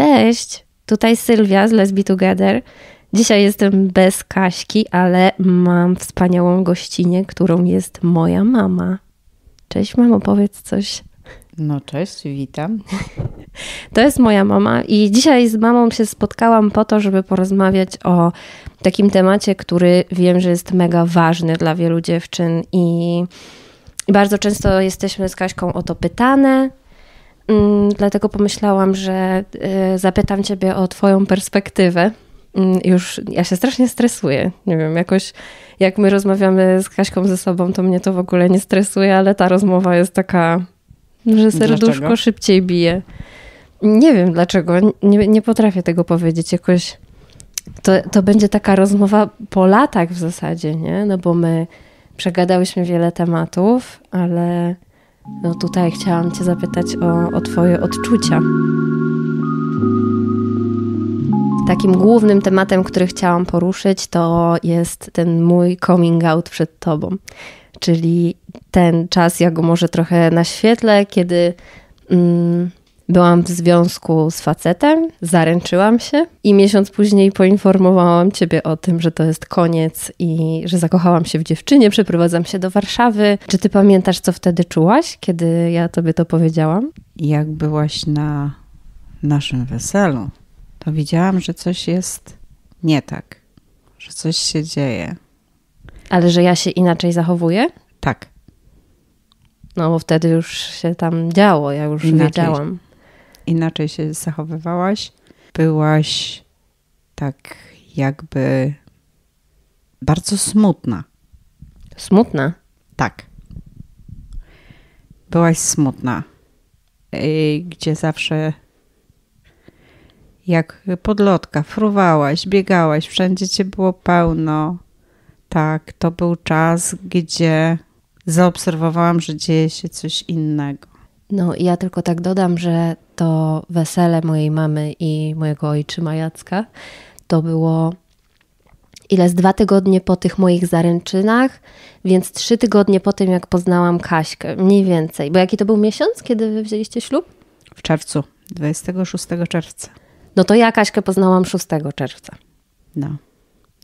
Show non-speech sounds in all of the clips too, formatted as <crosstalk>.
Cześć, tutaj Sylwia z Lesbi Together. Dzisiaj jestem bez Kaśki, ale mam wspaniałą gościnę, którą jest moja mama. Cześć mamo, powiedz coś. No cześć, witam. <laughs> To jest moja mama i dzisiaj z mamą się spotkałam po to, żeby porozmawiać o takim temacie, który wiem, że jest mega ważny dla wielu dziewczyn i bardzo często jesteśmy z Kaśką o to pytane, Mm, dlatego pomyślałam, że y, zapytam Ciebie o Twoją perspektywę. Mm, już ja się strasznie stresuję. Nie wiem, jakoś jak my rozmawiamy z Kaśką ze sobą, to mnie to w ogóle nie stresuje, ale ta rozmowa jest taka, że serduszko dlaczego? szybciej bije. Nie wiem dlaczego. Nie, nie potrafię tego powiedzieć. Jakoś to, to będzie taka rozmowa po latach w zasadzie, nie? No bo my przegadałyśmy wiele tematów, ale no tutaj chciałam Cię zapytać o, o Twoje odczucia. Takim głównym tematem, który chciałam poruszyć, to jest ten mój coming out przed Tobą, czyli ten czas, ja go może trochę naświetlę, kiedy. Mm, Byłam w związku z facetem, zaręczyłam się i miesiąc później poinformowałam ciebie o tym, że to jest koniec i że zakochałam się w dziewczynie, przeprowadzam się do Warszawy. Czy ty pamiętasz, co wtedy czułaś, kiedy ja tobie to powiedziałam? Jak byłaś na naszym weselu, to widziałam, że coś jest nie tak, że coś się dzieje. Ale że ja się inaczej zachowuję? Tak. No bo wtedy już się tam działo, ja już inaczej. wiedziałam inaczej się zachowywałaś. Byłaś tak jakby bardzo smutna. Smutna? Tak. Byłaś smutna. I y, gdzie zawsze jak podlotka, fruwałaś, biegałaś, wszędzie cię było pełno. Tak, to był czas, gdzie zaobserwowałam, że dzieje się coś innego. No, ja tylko tak dodam, że to wesele mojej mamy i mojego ojczyma Jacka. To było ile z dwa tygodnie po tych moich zaręczynach, więc trzy tygodnie po tym, jak poznałam Kaśkę, mniej więcej. Bo jaki to był miesiąc, kiedy wy wzięliście ślub? W czerwcu, 26 czerwca. No to ja Kaśkę poznałam 6 czerwca. No.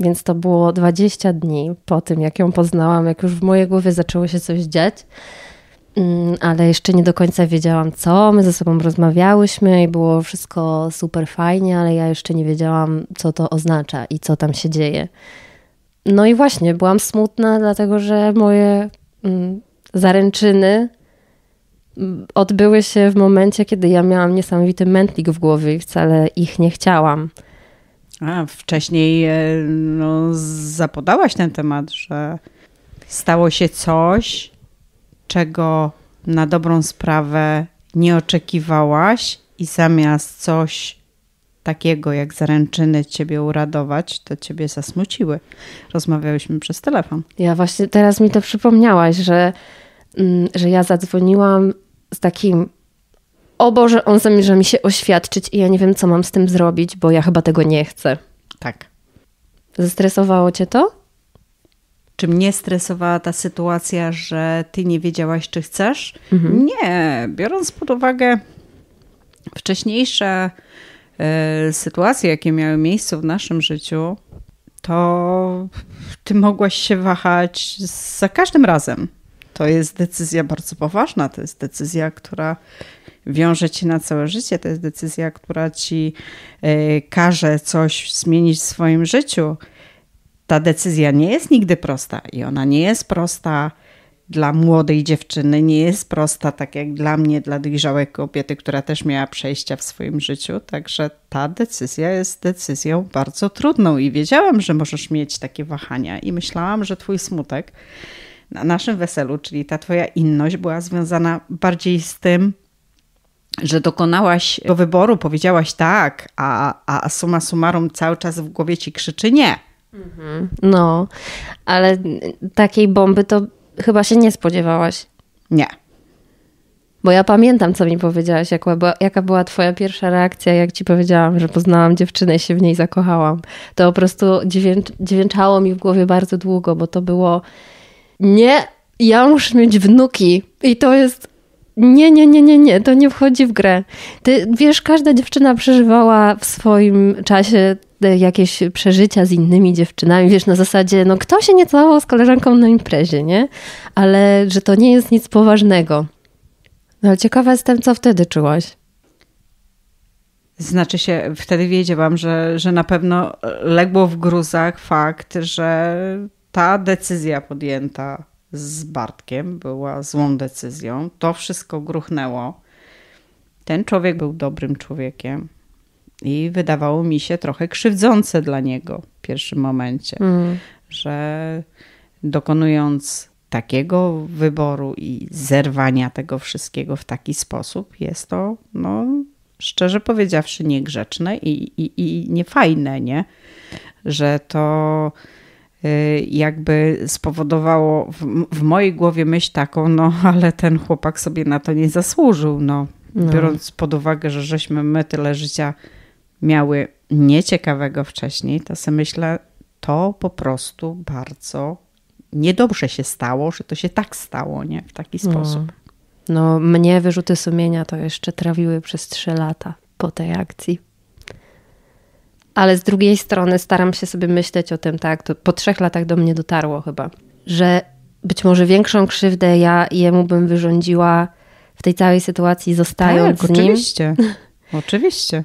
Więc to było 20 dni po tym, jak ją poznałam, jak już w mojej głowie zaczęło się coś dziać. Mm, ale jeszcze nie do końca wiedziałam co. My ze sobą rozmawiałyśmy i było wszystko super fajnie, ale ja jeszcze nie wiedziałam, co to oznacza i co tam się dzieje. No i właśnie, byłam smutna, dlatego że moje mm, zaręczyny mm, odbyły się w momencie, kiedy ja miałam niesamowity mętlik w głowie i wcale ich nie chciałam. A wcześniej e, no, zapodałaś ten temat, że stało się coś, czego na dobrą sprawę nie oczekiwałaś i zamiast coś takiego jak zaręczyny ciebie uradować, to ciebie zasmuciły. Rozmawiałyśmy przez telefon. Ja właśnie teraz mi to przypomniałaś, że, mm, że ja zadzwoniłam z takim o Boże, on zamierza mi się oświadczyć i ja nie wiem, co mam z tym zrobić, bo ja chyba tego nie chcę. Tak. Zestresowało cię to? Czy mnie stresowała ta sytuacja, że ty nie wiedziałaś, czy chcesz? Mhm. Nie, biorąc pod uwagę wcześniejsze y, sytuacje, jakie miały miejsce w naszym życiu, to ty mogłaś się wahać za każdym razem. To jest decyzja bardzo poważna, to jest decyzja, która wiąże cię na całe życie, to jest decyzja, która ci y, każe coś zmienić w swoim życiu ta decyzja nie jest nigdy prosta i ona nie jest prosta dla młodej dziewczyny, nie jest prosta tak jak dla mnie, dla dojrzałej kobiety, która też miała przejścia w swoim życiu. Także ta decyzja jest decyzją bardzo trudną i wiedziałam, że możesz mieć takie wahania i myślałam, że twój smutek na naszym weselu, czyli ta twoja inność była związana bardziej z tym, że dokonałaś do wyboru, powiedziałaś tak, a, a suma summarum cały czas w głowie ci krzyczy nie Mhm. No, ale takiej bomby to chyba się nie spodziewałaś. Nie. Bo ja pamiętam, co mi powiedziałaś, jaka była, jaka była twoja pierwsza reakcja, jak ci powiedziałam, że poznałam dziewczynę i się w niej zakochałam. To po prostu dźwięcz, dźwięczało mi w głowie bardzo długo, bo to było nie, ja muszę mieć wnuki i to jest nie, nie, nie, nie, nie, to nie wchodzi w grę. Ty wiesz, każda dziewczyna przeżywała w swoim czasie Y, jakieś przeżycia z innymi dziewczynami, wiesz, na zasadzie, no kto się nie całował z koleżanką na imprezie, nie? Ale że to nie jest nic poważnego. No ale ciekawa jestem, co wtedy czułaś. Znaczy się, wtedy wiedziałam, że, że na pewno legło w gruzach fakt, że ta decyzja podjęta z Bartkiem była złą decyzją. To wszystko gruchnęło. Ten człowiek był dobrym człowiekiem i wydawało mi się trochę krzywdzące dla niego w pierwszym momencie, mm. że dokonując takiego wyboru i zerwania tego wszystkiego w taki sposób, jest to, no, szczerze powiedziawszy, niegrzeczne i, i, i niefajne, nie? Że to y, jakby spowodowało w, w, mojej głowie myśl taką, no ale ten chłopak sobie na to nie zasłużył, no. no. Biorąc pod uwagę, że żeśmy my tyle życia miały nieciekawego wcześniej, to sobie myślę, to po prostu bardzo niedobrze się stało, że to się tak stało, nie? W taki no. sposób. No, no mnie wyrzuty sumienia to jeszcze trawiły przez trzy lata po tej akcji. Ale z drugiej strony staram się sobie myśleć o tym, tak, to po trzech latach do mnie dotarło chyba, że być może większą krzywdę ja jemu bym wyrządziła w tej całej sytuacji, zostając tak, z nim. oczywiście. <laughs> Oczywiście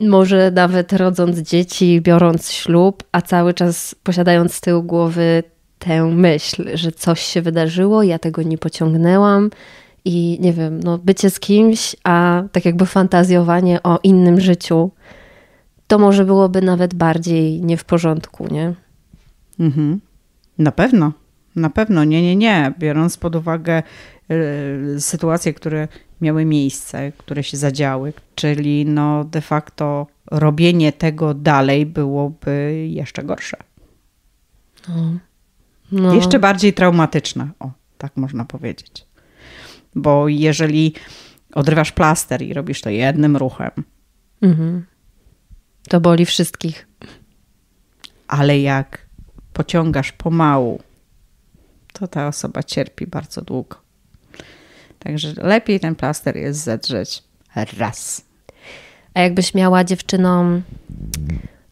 może nawet rodząc dzieci, biorąc ślub, a cały czas posiadając z tyłu głowy tę myśl, że coś się wydarzyło, ja tego nie pociągnęłam i nie wiem, no bycie z kimś, a tak jakby fantazjowanie o innym życiu, to może byłoby nawet bardziej nie w porządku, nie? Mhm. Na pewno. Na pewno, nie, nie, nie. Biorąc pod uwagę y, sytuacje, które miały miejsce, które się zadziały, czyli no de facto robienie tego dalej byłoby jeszcze gorsze. No. No. Jeszcze bardziej traumatyczne, o, tak można powiedzieć. Bo jeżeli odrywasz plaster i robisz to jednym ruchem, mhm. to boli wszystkich. Ale jak pociągasz pomału, to ta osoba cierpi bardzo długo. Także lepiej ten plaster jest zedrzeć raz. A jakbyś miała dziewczynom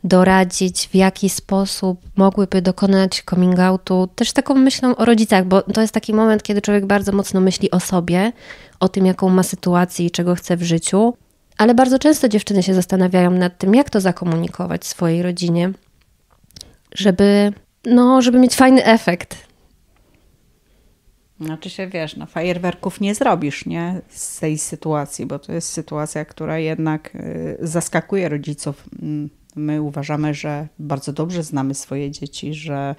doradzić, w jaki sposób mogłyby dokonać coming outu, też taką myślą o rodzicach, bo to jest taki moment, kiedy człowiek bardzo mocno myśli o sobie, o tym, jaką ma sytuację i czego chce w życiu. Ale bardzo często dziewczyny się zastanawiają nad tym, jak to zakomunikować swojej rodzinie, żeby, no, żeby mieć fajny efekt znaczy się, wiesz, no fajerwerków nie zrobisz, nie? Z tej sytuacji, bo to jest sytuacja, która jednak y, zaskakuje rodziców. Mm, my uważamy, że bardzo dobrze znamy swoje dzieci, że,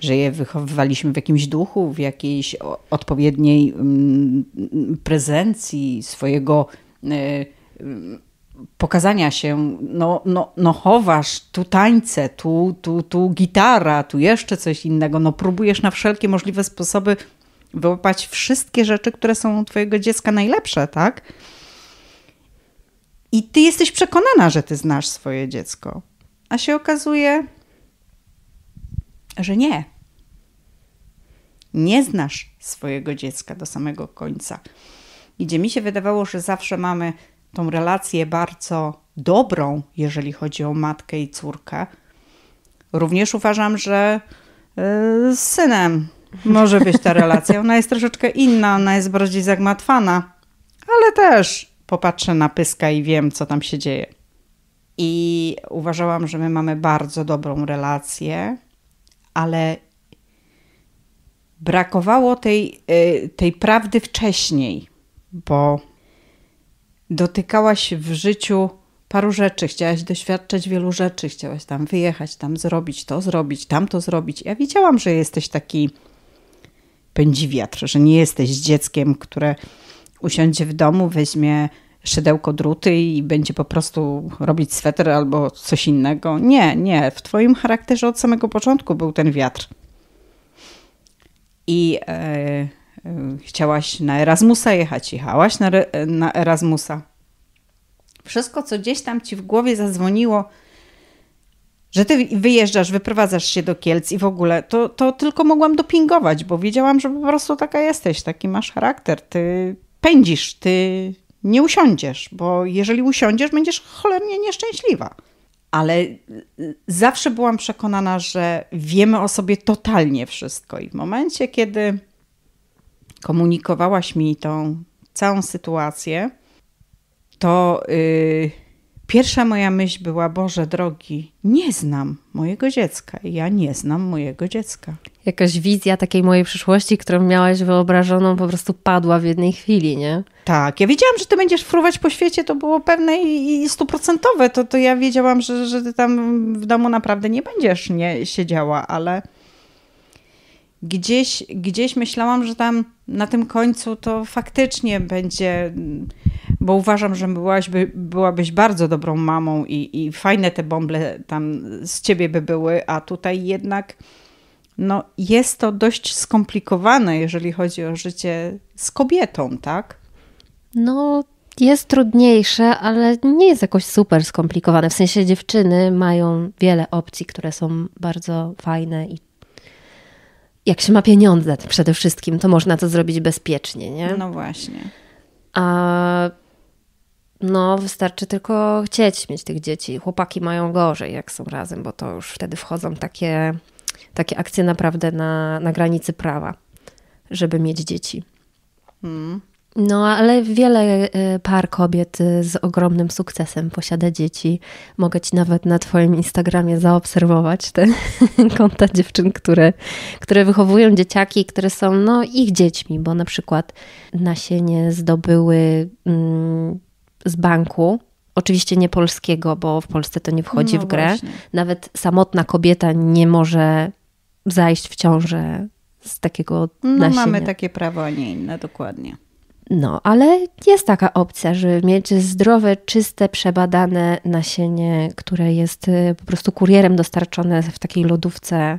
że je wychowywaliśmy w jakimś duchu, w jakiejś odpowiedniej mm, prezencji swojego y, pokazania się, no, no, no chowasz, tu tańce, tu, tu, tu gitara, tu jeszcze coś innego, no próbujesz na wszelkie możliwe sposoby wyłapać wszystkie rzeczy, które są u twojego dziecka najlepsze, tak? I ty jesteś przekonana, że ty znasz swoje dziecko, a się okazuje, że nie. Nie znasz swojego dziecka do samego końca. Idzie mi się wydawało, że zawsze mamy tą relację bardzo dobrą, jeżeli chodzi o matkę i córkę. Również uważam, że e, z synem może być ta relacja. Ona jest troszeczkę inna, ona jest bardziej zagmatwana, ale też popatrzę na pyska i wiem, co tam się dzieje. I uważałam, że my mamy bardzo dobrą relację, ale brakowało tej, e, tej prawdy wcześniej, bo dotykałaś w życiu paru rzeczy, chciałaś doświadczać wielu rzeczy, chciałaś tam wyjechać, tam zrobić to, zrobić, tam to zrobić. Ja wiedziałam, że jesteś taki pędziwiatr, że nie jesteś dzieckiem, które usiądzie w domu, weźmie szydełko druty i będzie po prostu robić sweter albo coś innego. Nie, nie. W twoim charakterze od samego początku był ten wiatr. I... Yy Y, chciałaś na Erasmusa jechać, jechałaś na, na Erasmusa. Wszystko, co gdzieś tam ci w głowie zadzwoniło, że ty wyjeżdżasz, wyprowadzasz się do Kielc i w ogóle, to, to tylko mogłam dopingować, bo wiedziałam, że po prostu taka jesteś, taki masz charakter, ty pędzisz, ty nie usiądziesz, bo jeżeli usiądziesz, będziesz cholernie nieszczęśliwa. Ale y, zawsze byłam przekonana, że wiemy o sobie totalnie wszystko i w momencie, kiedy komunikowałaś mi tą całą sytuację, to yy, pierwsza moja myśl była: Boże drogi, nie znam mojego dziecka. Ja nie znam mojego dziecka. Jakaś wizja takiej mojej przyszłości, którą miałaś wyobrażoną, po prostu padła w jednej chwili, nie? Tak. Ja wiedziałam, że ty będziesz fruwać po świecie, to było pewne i stuprocentowe. To, to ja wiedziałam, że, że ty tam w domu naprawdę nie będziesz nie, siedziała, ale gdzieś, gdzieś myślałam, że tam na tym końcu to faktycznie będzie, bo uważam, że byłaś, byłabyś bardzo dobrą mamą i, i fajne te bąble tam z ciebie by były, a tutaj jednak no, jest to dość skomplikowane, jeżeli chodzi o życie z kobietą, tak? No, jest trudniejsze, ale nie jest jakoś super skomplikowane. W sensie dziewczyny mają wiele opcji, które są bardzo fajne i jak się ma pieniądze przede wszystkim, to można to zrobić bezpiecznie, nie? No właśnie. A no, wystarczy tylko chcieć mieć tych dzieci. Chłopaki mają gorzej, jak są razem, bo to już wtedy wchodzą takie, takie akcje naprawdę na, na granicy prawa, żeby mieć dzieci. Mm. No, ale wiele y, par kobiet y, z ogromnym sukcesem posiada dzieci. Mogę ci nawet na Twoim Instagramie zaobserwować te <laughs> konta dziewczyn, które, które wychowują dzieciaki, które są no, ich dziećmi, bo na przykład nasienie zdobyły mm, z banku. Oczywiście nie polskiego, bo w Polsce to nie wchodzi no w grę. Właśnie. Nawet samotna kobieta nie może zajść w ciążę z takiego no, nasienia. No mamy takie prawo, a nie inne, dokładnie. No, ale jest taka opcja, żeby mieć zdrowe, czyste, przebadane nasienie, które jest y, po prostu kurierem dostarczone w takiej lodówce.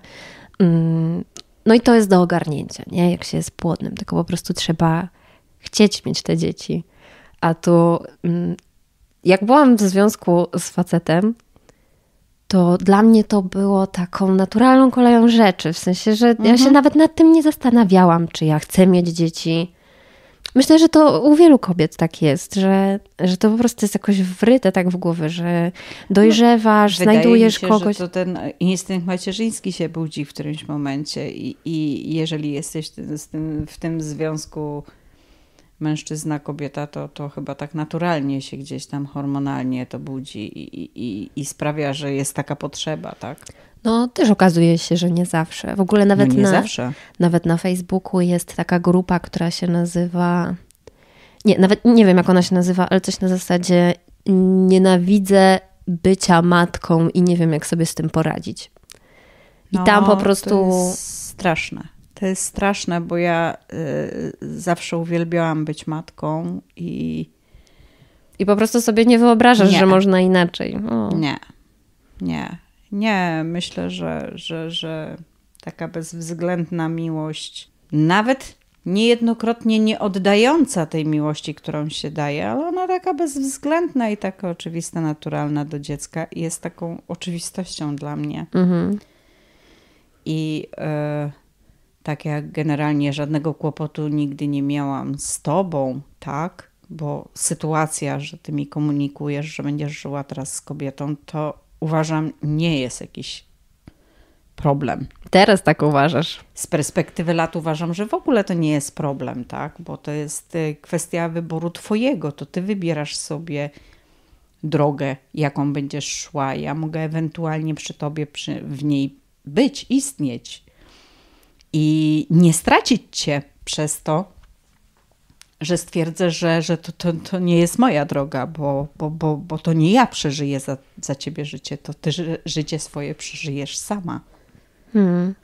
Mm, no i to jest do ogarnięcia, nie? Jak się jest płodnym, tylko po prostu trzeba chcieć mieć te dzieci. A tu, mm, jak byłam w związku z facetem, to dla mnie to było taką naturalną koleją rzeczy. W sensie, że ja się mhm. nawet nad tym nie zastanawiałam, czy ja chcę mieć dzieci, Myślę, że to u wielu kobiet tak jest, że, że to po prostu jest jakoś wryte tak w głowy, że dojrzewasz, no, znajdujesz się, kogoś. Że to ten instynkt macierzyński się budzi w którymś momencie i, i jeżeli jesteś w tym związku mężczyzna, kobieta, to, to chyba tak naturalnie się gdzieś tam hormonalnie to budzi i, i, i sprawia, że jest taka potrzeba, tak? No, też okazuje się, że nie zawsze. W ogóle nawet, no na, zawsze. nawet na Facebooku jest taka grupa, która się nazywa. Nie, nawet nie wiem, jak ona się nazywa, ale coś na zasadzie nienawidzę bycia matką i nie wiem, jak sobie z tym poradzić. I no, tam po prostu. straszne to jest straszne, bo ja y, zawsze uwielbiałam być matką i. I po prostu sobie nie wyobrażasz, nie. że można inaczej. O. Nie, nie, nie. Myślę, że, że, że taka bezwzględna miłość, nawet niejednokrotnie nie oddająca tej miłości, którą się daje, ale ona taka bezwzględna i taka oczywista, naturalna do dziecka jest taką oczywistością dla mnie. Mhm. I. Y, tak jak generalnie żadnego kłopotu nigdy nie miałam z tobą, tak? Bo sytuacja, że ty mi komunikujesz, że będziesz żyła teraz z kobietą, to uważam nie jest jakiś problem. Teraz tak uważasz? Z perspektywy lat uważam, że w ogóle to nie jest problem, tak? Bo to jest y, kwestia wyboru twojego. To ty wybierasz sobie drogę, jaką będziesz szła. Ja mogę ewentualnie przy tobie przy, w niej być, istnieć, i nie stracić cię przez to, że stwierdzę, że, że to, to, to nie jest moja droga, bo, bo, bo, bo to nie ja przeżyję za, za ciebie życie, to ty życie swoje przeżyjesz sama. Hmm.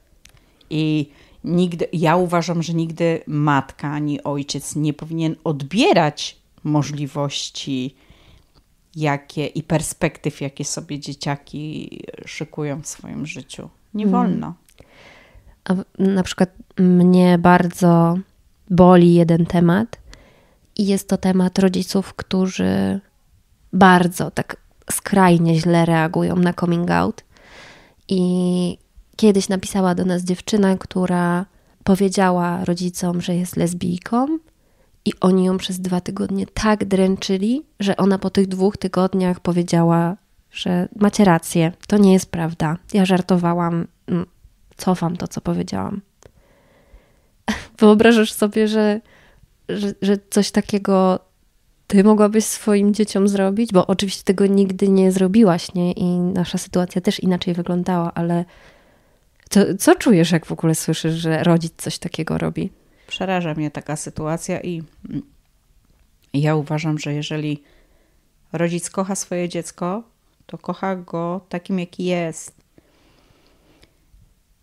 I nigdy, ja uważam, że nigdy matka ani ojciec nie powinien odbierać możliwości jakie i perspektyw, jakie sobie dzieciaki szykują w swoim życiu. Nie hmm. wolno na przykład mnie bardzo boli jeden temat i jest to temat rodziców, którzy bardzo tak skrajnie źle reagują na coming out. I kiedyś napisała do nas dziewczyna, która powiedziała rodzicom, że jest lesbijką, i oni ją przez dwa tygodnie tak dręczyli, że ona po tych dwóch tygodniach powiedziała, że macie rację, to nie jest prawda. Ja żartowałam, mm, cofam to, co powiedziałam. <laughs> Wyobrażasz sobie, że, że, że coś takiego ty mogłabyś swoim dzieciom zrobić? Bo oczywiście tego nigdy nie zrobiłaś, nie? I nasza sytuacja też inaczej wyglądała, ale to, co czujesz, jak w ogóle słyszysz, że rodzic coś takiego robi? Przeraża mnie taka sytuacja i ja uważam, że jeżeli rodzic kocha swoje dziecko, to kocha go takim, jaki jest.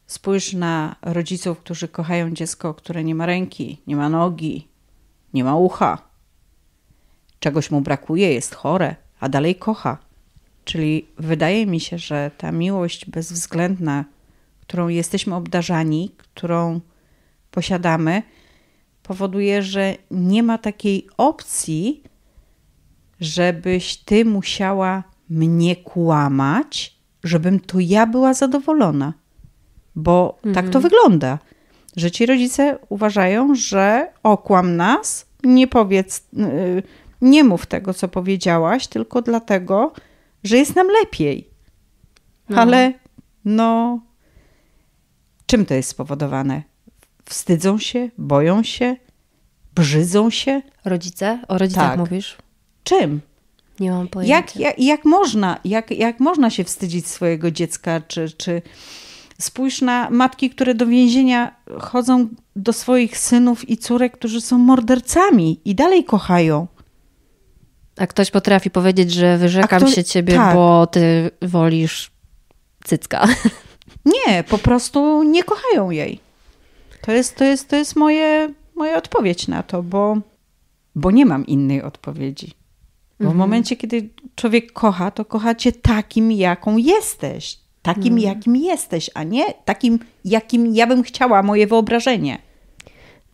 Spójrz na rodziców, którzy kochają dziecko, które nie ma ręki, nie ma nogi, nie ma ucha. Czegoś mu brakuje, jest chore, a dalej kocha. Czyli wydaje mi się, że ta miłość bezwzględna, którą jesteśmy obdarzani, którą posiadamy, powoduje, że nie ma takiej opcji, żebyś ty musiała mnie kłamać, żebym to ja była zadowolona bo mhm. tak to mhm. wygląda, że ci rodzice uważają, że okłam nas, nie powiedz, y, nie mów tego, co powiedziałaś, tylko dlatego, że jest nam lepiej. Mhm. Ale no, czym to jest spowodowane? Wstydzą się, boją się, brzydzą się? Rodzice? O rodzicach tak. mówisz? Czym? Nie mam pojęcia. Jak, jak, jak, można, jak, jak można się wstydzić swojego dziecka, czy, czy Spójrz na matki, które do więzienia chodzą do swoich synów i córek, którzy są mordercami i dalej kochają. A ktoś potrafi powiedzieć, że wyrzekam się ciebie, tak. bo ty wolisz cycka. <laughs> Nie, po prostu nie kochają jej. To jest, to jest, to jest moje, moja odpowiedź na to, bo, bo nie mam innej odpowiedzi. Bo mhm. w momencie, kiedy człowiek kocha, to kocha cię takim, jaką jesteś takim, mhm. jakim jesteś, a nie takim, jakim ja bym chciała, moje wyobrażenie.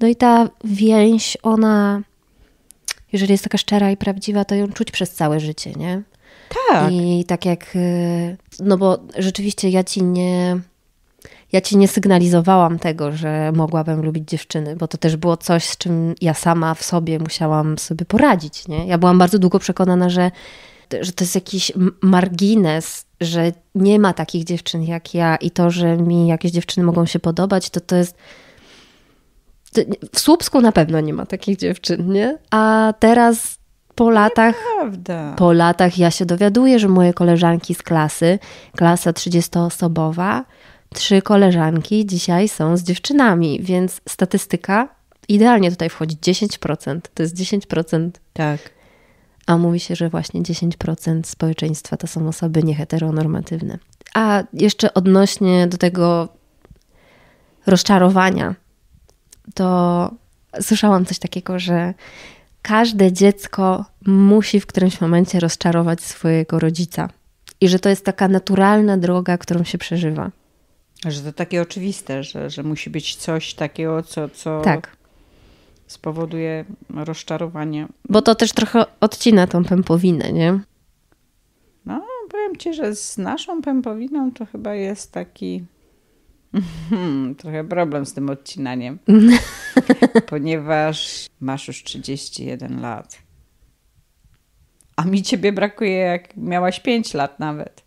No i ta więź, ona, jeżeli jest taka szczera i prawdziwa, to ją czuć przez całe życie, nie? Tak. I tak jak, y, no bo rzeczywiście ja ci nie, ja ci nie sygnalizowałam tego, że mogłabym lubić dziewczyny, bo to też było coś, z czym ja sama w sobie musiałam sobie poradzić, nie? Ja byłam bardzo długo przekonana, że, że to jest jakiś margines że nie ma takich dziewczyn jak ja i to, że mi jakieś dziewczyny mogą się podobać, to to jest. W Słupsku na pewno nie ma takich dziewczyn, nie? A teraz po no latach. Nieprawda. Po latach ja się dowiaduję, że moje koleżanki z klasy, klasa 30-osobowa, trzy koleżanki dzisiaj są z dziewczynami, więc statystyka idealnie tutaj wchodzi 10%. To jest 10% tak a mówi się, że właśnie 10% społeczeństwa to są osoby nieheteronormatywne. A jeszcze odnośnie do tego rozczarowania, to słyszałam coś takiego, że każde dziecko musi w którymś momencie rozczarować swojego rodzica. I że to jest taka naturalna droga, którą się przeżywa. Że to takie oczywiste, że, że musi być coś takiego, co, co tak spowoduje rozczarowanie. Bo to też trochę odcina tą pępowinę, nie? No, powiem ci, że z naszą pępowiną to chyba jest taki hmm, trochę problem z tym odcinaniem, <laughs> ponieważ masz już 31 lat. A mi ciebie brakuje, jak miałaś 5 lat nawet.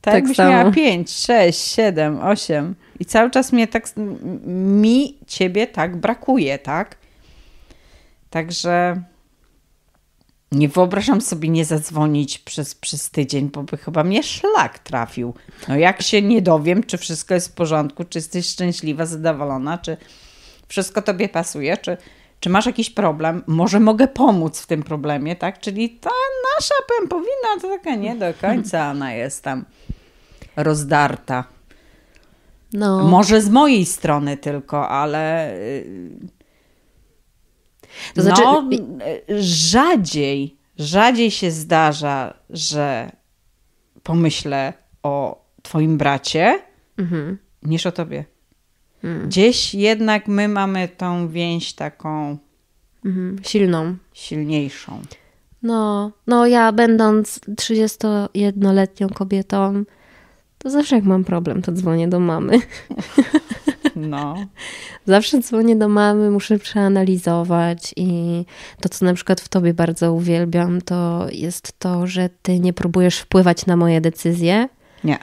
Tak, tak byś samo. miała 5, 6, 7, 8. I cały czas mnie tak, mi ciebie tak brakuje, tak? Także nie wyobrażam sobie nie zadzwonić przez, przez tydzień, bo by chyba mnie szlak trafił. No jak się nie dowiem, czy wszystko jest w porządku, czy jesteś szczęśliwa, zadowolona, czy wszystko tobie pasuje, czy, czy masz jakiś problem, może mogę pomóc w tym problemie, tak? Czyli ta nasza pępowina to taka nie do końca ona jest tam rozdarta. No. Może z mojej strony tylko, ale y, to znaczy, no, rzadziej, rzadziej się zdarza, że pomyślę o twoim bracie mhm. niż o tobie. Mhm. Gdzieś jednak my mamy tą więź taką mhm. silną, silniejszą. No, no ja będąc 31-letnią kobietą, to zawsze jak mam problem, to dzwonię do mamy. <laughs> No. Zawsze dzwonię do mamy, muszę przeanalizować i to, co na przykład w tobie bardzo uwielbiam, to jest to, że ty nie próbujesz wpływać na moje decyzje. Nie.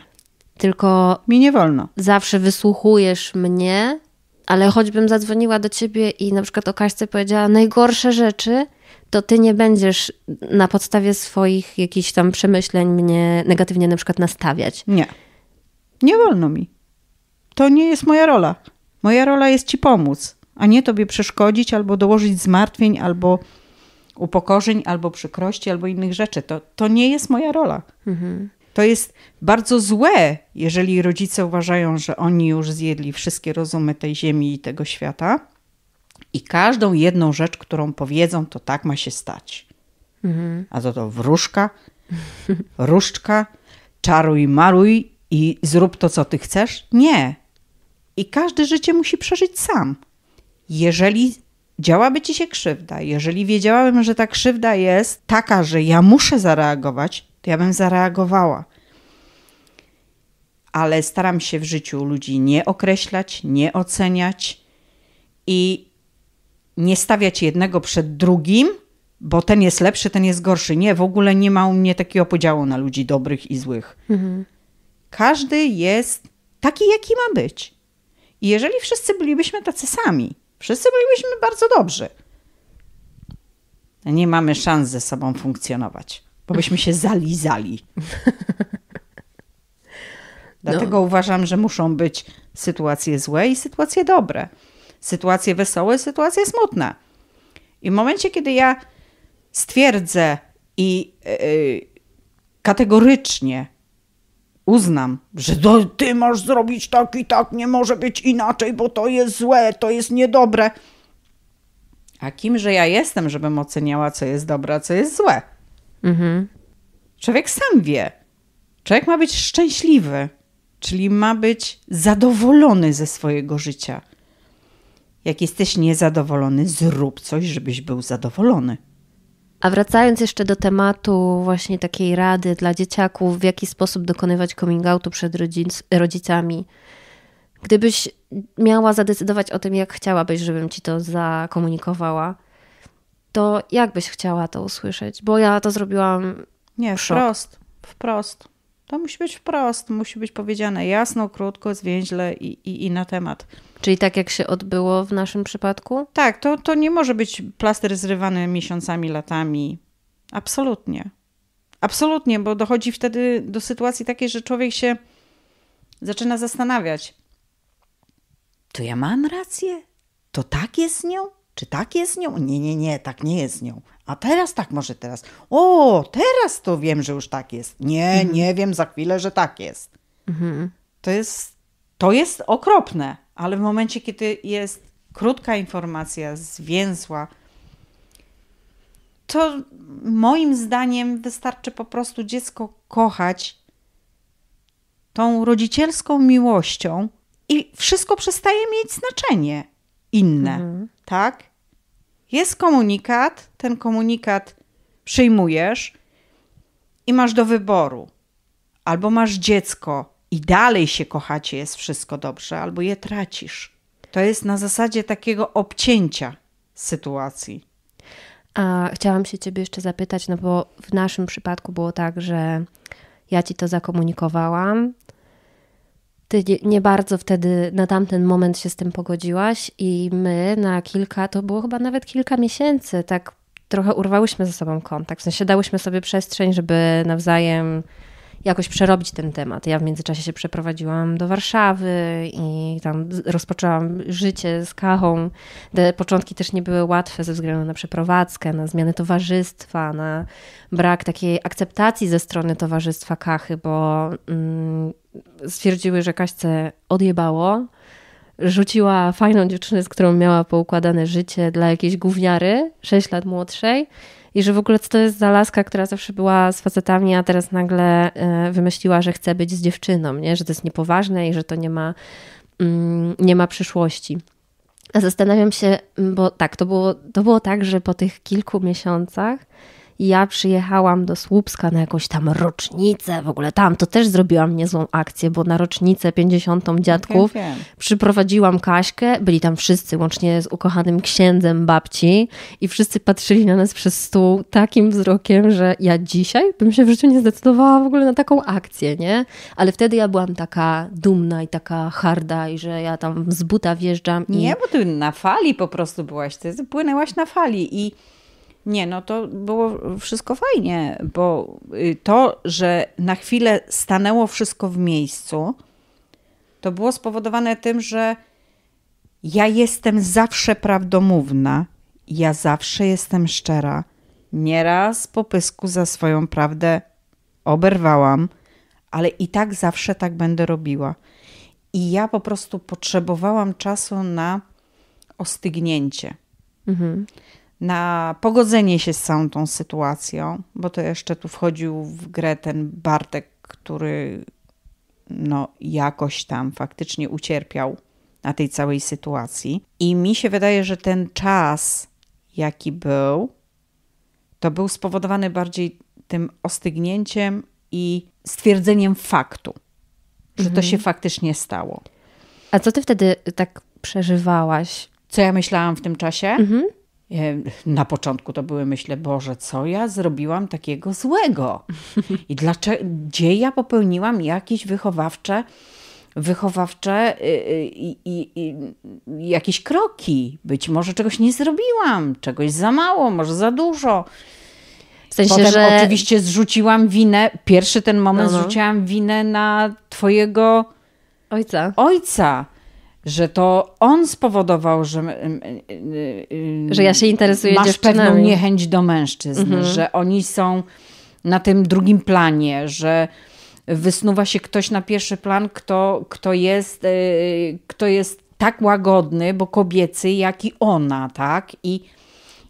Tylko. Mi nie wolno. Zawsze wysłuchujesz mnie, ale choćbym zadzwoniła do ciebie i na przykład o Kaśce powiedziała najgorsze rzeczy, to ty nie będziesz na podstawie swoich jakichś tam przemyśleń mnie negatywnie na przykład nastawiać. Nie. Nie wolno mi. To nie jest moja rola. Moja rola jest ci pomóc, a nie tobie przeszkodzić albo dołożyć zmartwień, albo upokorzeń, albo przykrości, albo innych rzeczy. To, to nie jest moja rola. Mhm. To jest bardzo złe, jeżeli rodzice uważają, że oni już zjedli wszystkie rozumy tej ziemi i tego świata i każdą jedną rzecz, którą powiedzą, to tak ma się stać. Mhm. A to to wróżka, <laughs> różdżka, czaruj, maruj i zrób to, co ty chcesz. Nie i każde życie musi przeżyć sam. Jeżeli działaby ci się krzywda, jeżeli wiedziałabym, że ta krzywda jest taka, że ja muszę zareagować, to ja bym zareagowała. Ale staram się w życiu ludzi nie określać, nie oceniać i nie stawiać jednego przed drugim, bo ten jest lepszy, ten jest gorszy. Nie, w ogóle nie ma u mnie takiego podziału na ludzi dobrych i złych. Mhm. Każdy jest taki, jaki ma być. I jeżeli wszyscy bylibyśmy tacy sami, wszyscy bylibyśmy bardzo dobrzy, nie mamy szans ze sobą funkcjonować, bo byśmy się zalizali. <laughs> Dlatego no. uważam, że muszą być sytuacje złe i sytuacje dobre, sytuacje wesołe, sytuacje smutne. I w momencie, kiedy ja stwierdzę i yy, kategorycznie uznam, że ty masz zrobić tak i tak, nie może być inaczej, bo to jest złe, to jest niedobre. A kimże ja jestem, żebym oceniała, co jest dobre, a co jest złe? Mhm. Człowiek sam wie. Człowiek ma być szczęśliwy, czyli ma być zadowolony ze swojego życia. Jak jesteś niezadowolony, zrób coś, żebyś był zadowolony. A wracając jeszcze do tematu właśnie takiej rady dla dzieciaków, w jaki sposób dokonywać coming outu przed rodzic rodzicami. Gdybyś miała zadecydować o tym, jak chciałabyś, żebym ci to zakomunikowała, to jak byś chciała to usłyszeć? Bo ja to zrobiłam. Nie, wprost. Wprost. To musi być wprost, musi być powiedziane jasno, krótko, zwięźle i, i, i na temat. Czyli tak jak się odbyło w naszym przypadku? Tak, to, to nie może być plaster zrywany miesiącami, latami. Absolutnie. Absolutnie, bo dochodzi wtedy do sytuacji takiej, że człowiek się zaczyna zastanawiać. To ja mam rację? To tak jest z nią? Czy tak jest z nią? Nie, nie, nie, tak nie jest z nią. A teraz tak, może teraz. O, teraz to wiem, że już tak jest. Nie, mhm. nie wiem za chwilę, że tak jest. Mhm. To jest. To jest okropne, ale w momencie, kiedy jest krótka informacja, zwięzła, to moim zdaniem wystarczy po prostu dziecko kochać tą rodzicielską miłością i wszystko przestaje mieć znaczenie inne, mhm. tak? Jest komunikat, ten komunikat przyjmujesz i masz do wyboru. Albo masz dziecko i dalej się kochacie, jest wszystko dobrze, albo je tracisz. To jest na zasadzie takiego obcięcia sytuacji. A chciałam się Ciebie jeszcze zapytać, no bo w naszym przypadku było tak, że ja Ci to zakomunikowałam, ty nie bardzo wtedy na tamten moment się z tym pogodziłaś i my na kilka, to było chyba nawet kilka miesięcy, tak trochę urwałyśmy ze sobą kontakt. W sensie dałyśmy sobie przestrzeń, żeby nawzajem jakoś przerobić ten temat. Ja w międzyczasie się przeprowadziłam do Warszawy i tam rozpoczęłam życie z Kachą. Te początki też nie były łatwe ze względu na przeprowadzkę, na zmianę towarzystwa, na brak takiej akceptacji ze strony towarzystwa Kachy, bo mm, stwierdziły, że Kaśce odjebało, rzuciła fajną dziewczynę, z którą miała poukładane życie dla jakiejś gówniary, 6 lat młodszej i że w ogóle co to jest za laska, która zawsze była z facetami, a teraz nagle e, wymyśliła, że chce być z dziewczyną, nie? że to jest niepoważne i że to nie ma, mm, nie ma przyszłości. Zastanawiam się, bo tak, to było, to było tak, że po tych kilku miesiącach ja przyjechałam do Słupska na jakąś tam rocznicę, w ogóle tam to też zrobiłam niezłą akcję, bo na rocznicę 50. dziadków przyprowadziłam Kaśkę, byli tam wszyscy, łącznie z ukochanym księdzem babci i wszyscy patrzyli na nas przez stół takim wzrokiem, że ja dzisiaj bym się w życiu nie zdecydowała w ogóle na taką akcję, nie? Ale wtedy ja byłam taka dumna i taka harda i że ja tam z buta wjeżdżam. I... Nie, bo ty na fali po prostu byłaś, ty płynęłaś na fali i nie, no to było wszystko fajnie, bo y, to, że na chwilę stanęło wszystko w miejscu, to było spowodowane tym, że ja jestem zawsze prawdomówna, ja zawsze jestem szczera. Nieraz po pysku za swoją prawdę oberwałam, ale i tak zawsze tak będę robiła. I ja po prostu potrzebowałam czasu na ostygnięcie. Mhm na pogodzenie się z całą tą sytuacją, bo to jeszcze tu wchodził w grę ten Bartek, który no, jakoś tam faktycznie ucierpiał na tej całej sytuacji. I mi się wydaje, że ten czas, jaki był, to był spowodowany bardziej tym ostygnięciem i stwierdzeniem faktu, że mhm. to się faktycznie stało. A co ty wtedy tak przeżywałaś? Co ja myślałam w tym czasie? Mhm. E, na początku to były myślę, Boże, co ja zrobiłam takiego złego? I dlaczego, gdzie ja popełniłam jakieś wychowawcze, wychowawcze y, y, i, i, i, jakieś kroki? Być może czegoś nie zrobiłam, czegoś za mało, może za dużo. W sensie, Potem że... oczywiście zrzuciłam winę, pierwszy ten moment no, no. zrzuciłam winę na twojego ojca. ojca że to on spowodował, że, y, y, że ja się interesuję masz pewną niechęć do mężczyzn, mhm. że oni są na tym drugim planie, że wysnuwa się ktoś na pierwszy plan, kto, kto, jest, y, kto jest tak łagodny, bo kobiecy, jak i ona, tak? I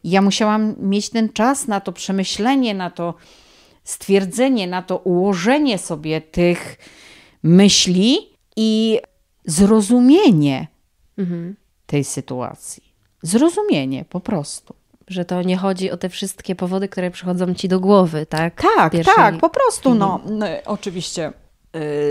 ja musiałam mieć ten czas na to przemyślenie, na to stwierdzenie, na to ułożenie sobie tych myśli i zrozumienie mhm. tej sytuacji. Zrozumienie po prostu. Że to nie chodzi o te wszystkie powody, które przychodzą ci do głowy, tak? Tak, Pierwszej... tak, po prostu. No, mhm. no oczywiście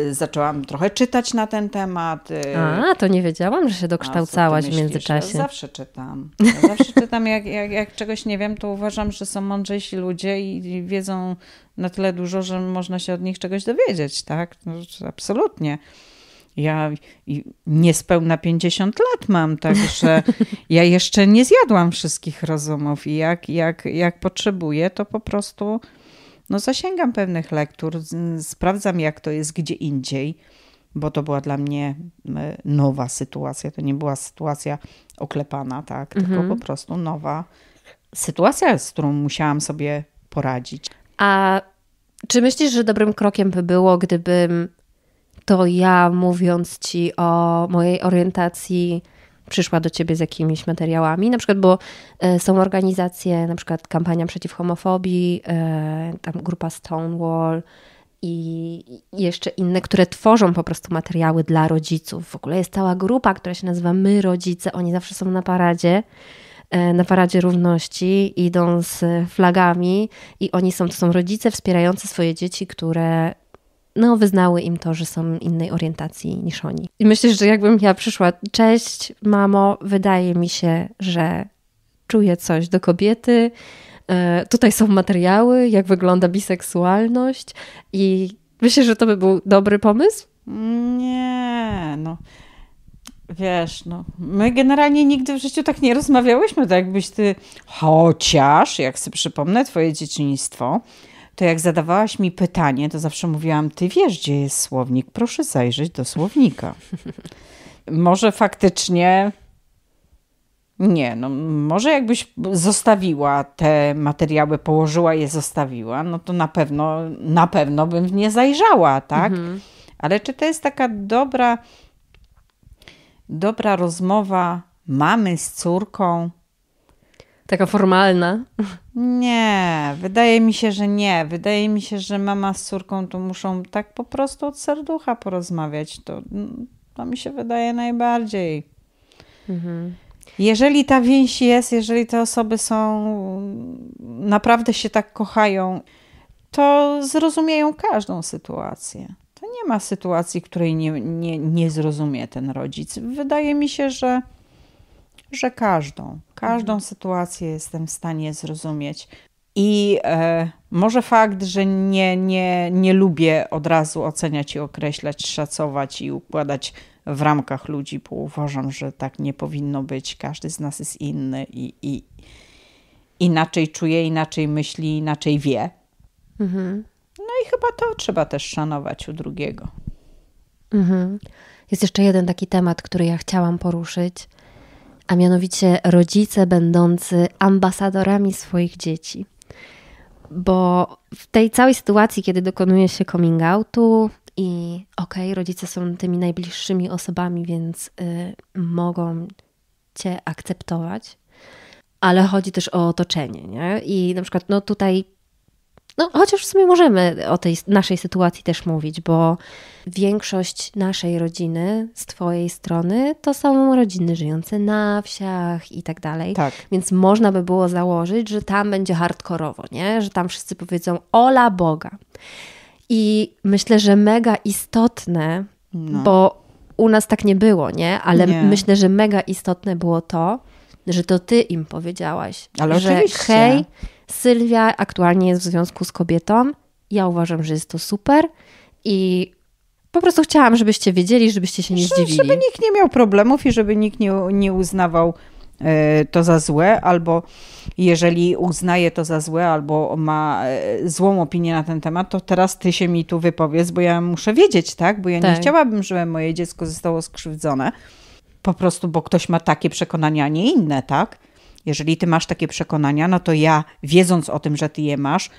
y, zaczęłam trochę czytać na ten temat. Y, a, to nie wiedziałam, że się dokształcałaś w międzyczasie. Ja zawsze czytam. Ja zawsze czytam, jak, jak, jak, czegoś nie wiem, to uważam, że są mądrzejsi ludzie i, wiedzą na tyle dużo, że można się od nich czegoś dowiedzieć, tak? No, absolutnie. Ja niespełna 50 lat mam, także <laughs> ja jeszcze nie zjadłam wszystkich rozumów i jak, jak, jak potrzebuję, to po prostu no, zasięgam pewnych lektur, sprawdzam jak to jest gdzie indziej, bo to była dla mnie e, nowa sytuacja. To nie była sytuacja oklepana, tak, mhm. tylko po prostu nowa sytuacja, z którą musiałam sobie poradzić. A czy myślisz, że dobrym krokiem by było, gdybym to ja mówiąc ci o mojej orientacji przyszła do ciebie z jakimiś materiałami, na przykład, bo e, są organizacje, na przykład kampania przeciw homofobii, e, tam grupa Stonewall, i jeszcze inne, które tworzą po prostu materiały dla rodziców. W ogóle jest cała grupa, która się nazywa My Rodzice. Oni zawsze są na paradzie, e, na paradzie równości, idą z flagami i oni są, to są rodzice wspierający swoje dzieci, które no, wyznały im to, że są innej orientacji niż oni. I myślę, że jakbym ja przyszła, cześć mamo, wydaje mi się, że czuję coś do kobiety, e, tutaj są materiały, jak wygląda biseksualność i myślę, że to by był dobry pomysł? Nie, no wiesz, no, my generalnie nigdy w życiu tak nie rozmawiałyśmy, tak jakbyś ty, chociaż, jak sobie przypomnę twoje dzieciństwo, to jak zadawałaś mi pytanie, to zawsze mówiłam, ty wiesz, gdzie jest słownik, proszę zajrzeć do słownika. <laughs> może faktycznie nie, no może jakbyś zostawiła te materiały, położyła je, zostawiła, no to na pewno, na pewno bym w nie zajrzała, tak? Mhm. Ale czy to jest taka dobra, dobra rozmowa mamy z córką Taka formalna? Nie, wydaje mi się, że nie. Wydaje mi się, że mama z córką to muszą tak po prostu od serducha porozmawiać. To, mm, to mi się wydaje najbardziej. Mhm. Jeżeli ta więź jest, jeżeli te osoby są, naprawdę się tak kochają, to zrozumieją każdą sytuację. To nie ma sytuacji, której nie, nie, nie zrozumie ten rodzic. Wydaje mi się, że że każdą, każdą mhm. sytuację jestem w stanie zrozumieć. I e, może fakt, że nie, nie, nie lubię od razu oceniać i określać, szacować i układać w ramkach ludzi, bo uważam, że tak nie powinno być. Każdy z nas jest inny i, i inaczej czuje, inaczej myśli, inaczej wie. Mhm. No i chyba to trzeba też szanować u drugiego. Mhm. Jest jeszcze jeden taki temat, który ja chciałam poruszyć a mianowicie rodzice będący ambasadorami swoich dzieci. Bo w tej całej sytuacji, kiedy dokonuje się coming outu, i okej, okay, rodzice są tymi najbliższymi osobami, więc y, mogą cię akceptować, ale chodzi też o otoczenie, nie? I na przykład, no tutaj no, chociaż w sumie możemy o tej naszej sytuacji też mówić, bo większość naszej rodziny z Twojej strony to są rodziny żyjące na wsiach i tak dalej. Tak. Więc można by było założyć, że tam będzie hardkorowo, nie? Że tam wszyscy powiedzą ola Boga. I myślę, że mega istotne, no. bo u nas tak nie było, nie? Ale nie. myślę, że mega istotne było to, że to ty im powiedziałaś, Ale że oczywiście. hej, Sylwia aktualnie jest w związku z kobietą. Ja uważam, że jest to super i po prostu chciałam, żebyście wiedzieli, żebyście się nie zdziwili. Żeby nikt nie miał problemów i żeby nikt nie, nie uznawał e, to za złe, albo jeżeli uznaje to za złe, albo ma e, złą opinię na ten temat, to teraz ty się mi tu wypowiedz, bo ja muszę wiedzieć, tak? Bo ja tak. nie chciałabym, żeby moje dziecko zostało skrzywdzone, po prostu, bo ktoś ma takie przekonania, a nie inne, tak? Jeżeli ty masz takie przekonania, no to ja, wiedząc o tym, że ty je masz,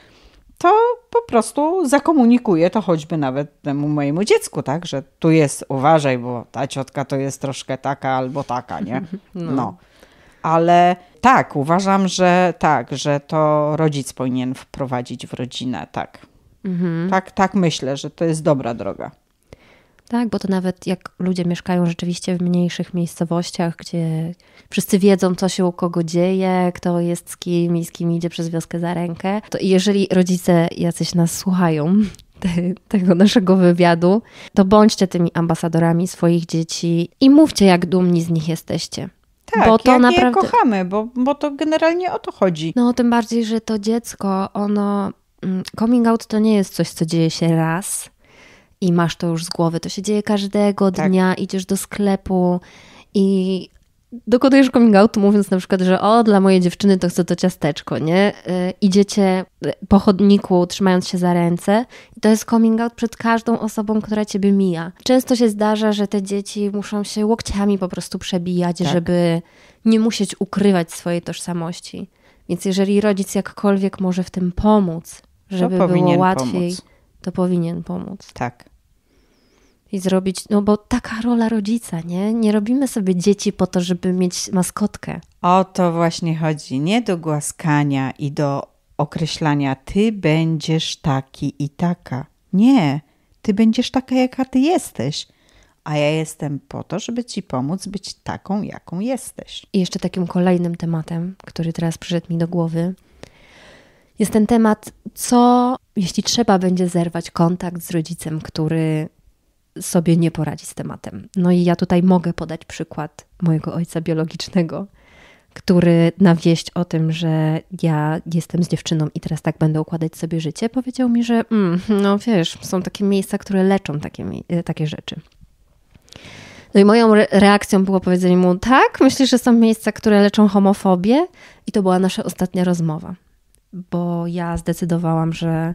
to po prostu zakomunikuję to choćby nawet temu mojemu dziecku, tak? Że tu jest, uważaj, bo ta ciotka to jest troszkę taka albo taka, nie? <laughs> No. no. Ale tak, uważam, że tak, że to rodzic powinien wprowadzić w rodzinę, tak. Mhm. Tak, tak myślę, że to jest dobra droga. Tak, bo to nawet jak ludzie mieszkają rzeczywiście w mniejszych miejscowościach, gdzie wszyscy wiedzą, co się u kogo dzieje, kto jest z kim i z kim idzie przez wioskę za rękę, to jeżeli rodzice jacyś nas słuchają, <laughs> tego naszego wywiadu, to bądźcie tymi ambasadorami swoich dzieci i mówcie, jak dumni z nich jesteście. Tak, bo to jak naprawdę... je kochamy, bo, bo to generalnie o to chodzi. No, tym bardziej, że to dziecko, ono. Mm, coming out to nie jest coś, co dzieje się raz, i masz to już z głowy. To się dzieje każdego tak. dnia, idziesz do sklepu i dokonujesz coming out, mówiąc na przykład, że o, dla mojej dziewczyny to chcę to ciasteczko, nie? Y, idziecie po chodniku, trzymając się za ręce. I to jest coming out przed każdą osobą, która ciebie mija. Często się zdarza, że te dzieci muszą się łokciami po prostu przebijać, tak. żeby nie musieć ukrywać swojej tożsamości. Więc jeżeli rodzic jakkolwiek może w tym pomóc, żeby było łatwiej, pomóc. to powinien pomóc. Tak i zrobić, no bo taka rola rodzica, nie? Nie robimy sobie dzieci po to, żeby mieć maskotkę. O to właśnie chodzi, nie do głaskania i do określania ty będziesz taki i taka. Nie, ty będziesz taka, jaka ty jesteś a ja jestem po to, żeby Ci pomóc być taką, jaką jesteś. I jeszcze takim kolejnym tematem, który teraz przyszedł mi do głowy, jest ten temat, co jeśli trzeba będzie zerwać kontakt z rodzicem, który sobie nie poradzi z tematem. No i ja tutaj mogę podać przykład mojego ojca biologicznego, który na wieść o tym, że ja jestem z dziewczyną i teraz tak będę układać sobie życie, powiedział mi, że mm, no wiesz, są takie miejsca, które leczą takie, e, takie rzeczy. No i moją reakcją było powiedzenie mu, tak, myślisz, że są miejsca, które leczą homofobię? I to była nasza ostatnia rozmowa, bo ja zdecydowałam, że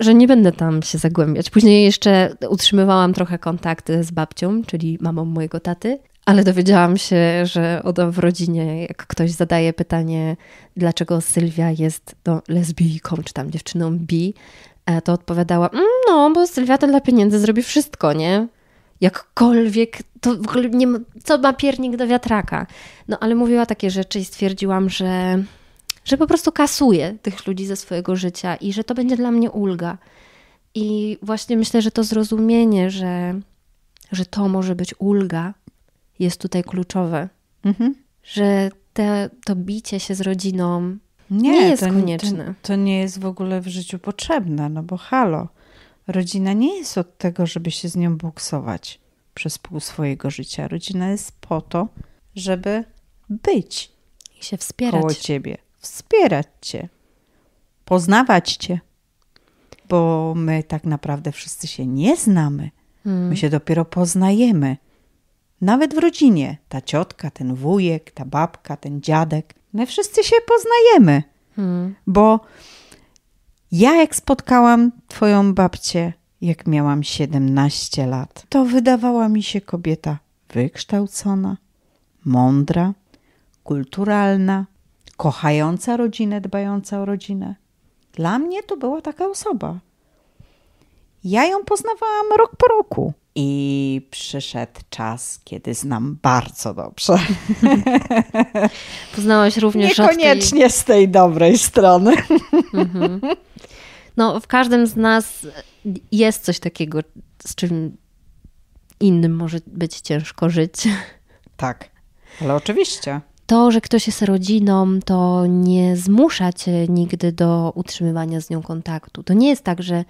że nie będę tam się zagłębiać. Później jeszcze utrzymywałam trochę kontakt z babcią, czyli mamą mojego taty, ale dowiedziałam się, że oto w rodzinie, jak ktoś zadaje pytanie, dlaczego Sylwia jest no, lesbijką, czy tam dziewczyną bi, e, to odpowiadała, mm, no, bo Sylwia to dla pieniędzy zrobi wszystko, nie? Jakkolwiek, to w ogóle nie co ma piernik do wiatraka. No, ale mówiła takie rzeczy i stwierdziłam, że że po prostu kasuję tych ludzi ze swojego życia i że to będzie dla mnie ulga. I właśnie myślę, że to zrozumienie, że, że to może być ulga, jest tutaj kluczowe. Mhm. Że te, to bicie się z rodziną nie, nie jest to, konieczne. To, to, nie jest w ogóle w życiu potrzebne, no bo halo, rodzina nie jest od tego, żeby się z nią boksować przez pół swojego życia. Rodzina jest po to, żeby być i się wspierać. koło ciebie wspierać Cię, poznawać Cię, bo my tak naprawdę wszyscy się nie znamy. My hmm. się dopiero poznajemy. Nawet w rodzinie ta ciotka, ten wujek, ta babka, ten dziadek my wszyscy się poznajemy. Hmm. Bo ja, jak spotkałam Twoją babcię, jak miałam 17 lat, to wydawała mi się kobieta wykształcona, mądra, kulturalna, kochająca rodzinę, dbająca o rodzinę. Dla mnie to była taka osoba. Ja ją poznawałam rok po roku. I przyszedł czas, kiedy znam bardzo dobrze. <laughs> Poznałaś również. Niekoniecznie tej... z tej dobrej strony. Mhm. No, w każdym z nas jest coś takiego, z czym innym może być ciężko żyć. Tak, ale oczywiście to, że ktoś jest rodziną, to nie zmusza cię nigdy do utrzymywania z nią kontaktu. To nie jest tak, że,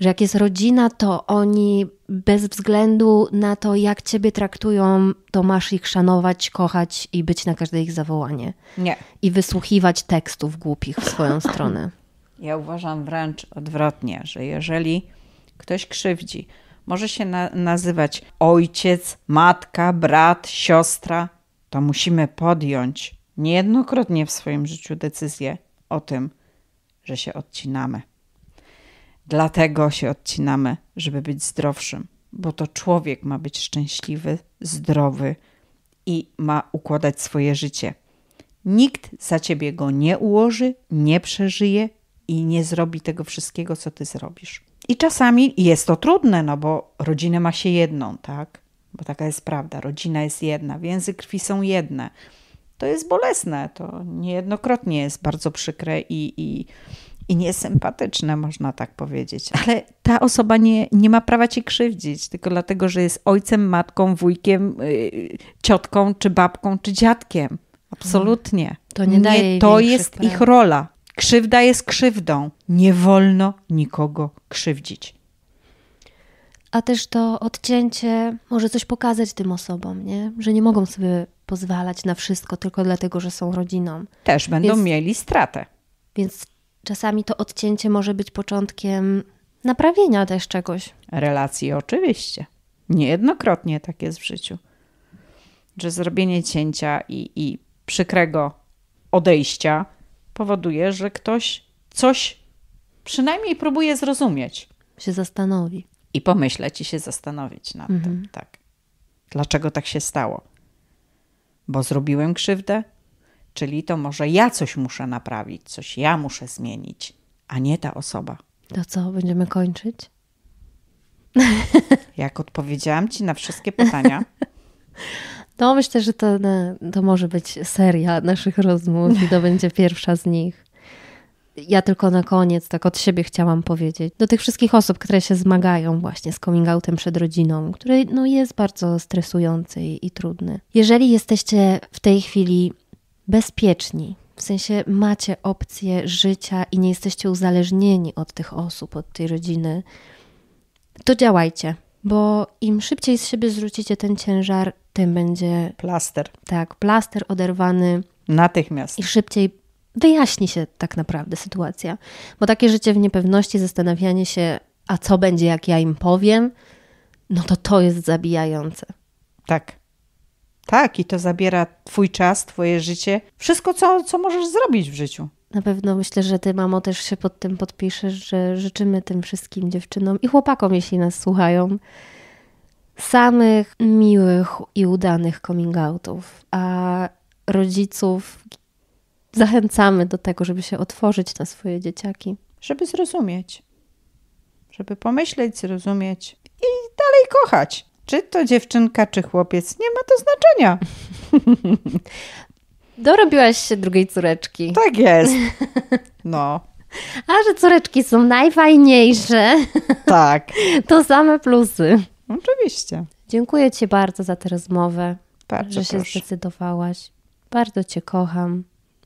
że jak jest rodzina, to oni bez względu na to, jak ciebie traktują, to masz ich szanować, kochać i być na każde ich zawołanie. Nie. I wysłuchiwać tekstów głupich w swoją <laughs> stronę. Ja uważam wręcz odwrotnie, że jeżeli ktoś krzywdzi, może się na nazywać ojciec, matka, brat, siostra, to musimy podjąć niejednokrotnie w swoim życiu decyzję o tym, że się odcinamy. Dlatego się odcinamy, żeby być zdrowszym, bo to człowiek ma być szczęśliwy, zdrowy i ma układać swoje życie. Nikt za ciebie go nie ułoży, nie przeżyje i nie zrobi tego wszystkiego, co ty zrobisz. I czasami jest to trudne, no bo rodzinę ma się jedną, tak? bo taka jest prawda, rodzina jest jedna, więzy krwi są jedne. To jest bolesne, to niejednokrotnie jest bardzo przykre i, i, i niesympatyczne, można tak powiedzieć. Ale ta osoba nie, nie ma prawa ci krzywdzić, tylko dlatego, że jest ojcem, matką, wujkiem, yy, ciotką, czy babką, czy dziadkiem. Absolutnie. To nie, nie daje To jest praw. ich rola. Krzywda jest krzywdą. Nie wolno nikogo krzywdzić a też to odcięcie może coś pokazać tym osobom, nie? że nie mogą sobie pozwalać na wszystko tylko dlatego, że są rodziną. Też będą więc, mieli stratę. Więc czasami to odcięcie może być początkiem naprawienia też czegoś. Relacji oczywiście. Niejednokrotnie tak jest w życiu. Że zrobienie cięcia i, i przykrego odejścia powoduje, że ktoś coś przynajmniej próbuje zrozumieć. Się zastanowi i pomyśleć i się zastanowić nad mhm. tym. Tak. Dlaczego tak się stało? Bo zrobiłem krzywdę? Czyli to może ja coś muszę naprawić, coś ja muszę zmienić, a nie ta osoba. To co, będziemy kończyć? <laughs> Jak odpowiedziałam ci na wszystkie pytania? No, myślę, że to, to może być seria naszych rozmów i to będzie pierwsza z nich ja tylko na koniec, tak od siebie chciałam powiedzieć, do tych wszystkich osób, które się zmagają właśnie z coming outem przed rodziną, który no, jest bardzo stresujący i, i trudny. Jeżeli jesteście w tej chwili bezpieczni, w sensie macie opcję życia i nie jesteście uzależnieni od tych osób, od tej rodziny, to działajcie, bo im szybciej z siebie zrzucicie ten ciężar, tym będzie plaster. Tak, plaster oderwany. Natychmiast. I szybciej wyjaśni się tak naprawdę sytuacja. Bo takie życie w niepewności, zastanawianie się, a co będzie, jak ja im powiem, no to to jest zabijające. Tak. Tak, i to zabiera Twój czas, Twoje życie, wszystko, co, co możesz zrobić w życiu. Na pewno myślę, że Ty, mamo, też się pod tym podpiszesz, że życzymy tym wszystkim dziewczynom i chłopakom, jeśli nas słuchają, samych miłych i udanych coming outów, a rodziców, zachęcamy do tego, żeby się otworzyć na swoje dzieciaki. Żeby zrozumieć, żeby pomyśleć, zrozumieć i dalej kochać. Czy to dziewczynka, czy chłopiec, nie ma to znaczenia. <laughs> Dorobiłaś się drugiej córeczki. Tak jest. No. A że córeczki są najfajniejsze. <laughs> Tak. <laughs> To same plusy. Oczywiście. Dziękuję Ci bardzo za tę rozmowę. Bardzo że proszę. się zdecydowałaś. Bardzo Cię kocham.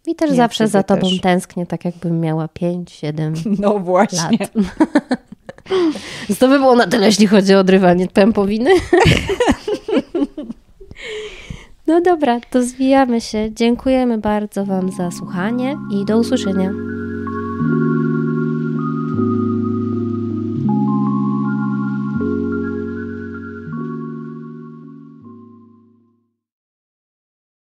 I też ja zawsze za tobą też. tęsknię, tak jakbym miała 5, 7 <laughs> No właśnie. Lat. to <laughs> by było na tyle, jeśli chodzi o odrywanie pępowiny. <laughs> No dobra, to zwijamy się. Dziękujemy bardzo Wam za słuchanie i do usłyszenia.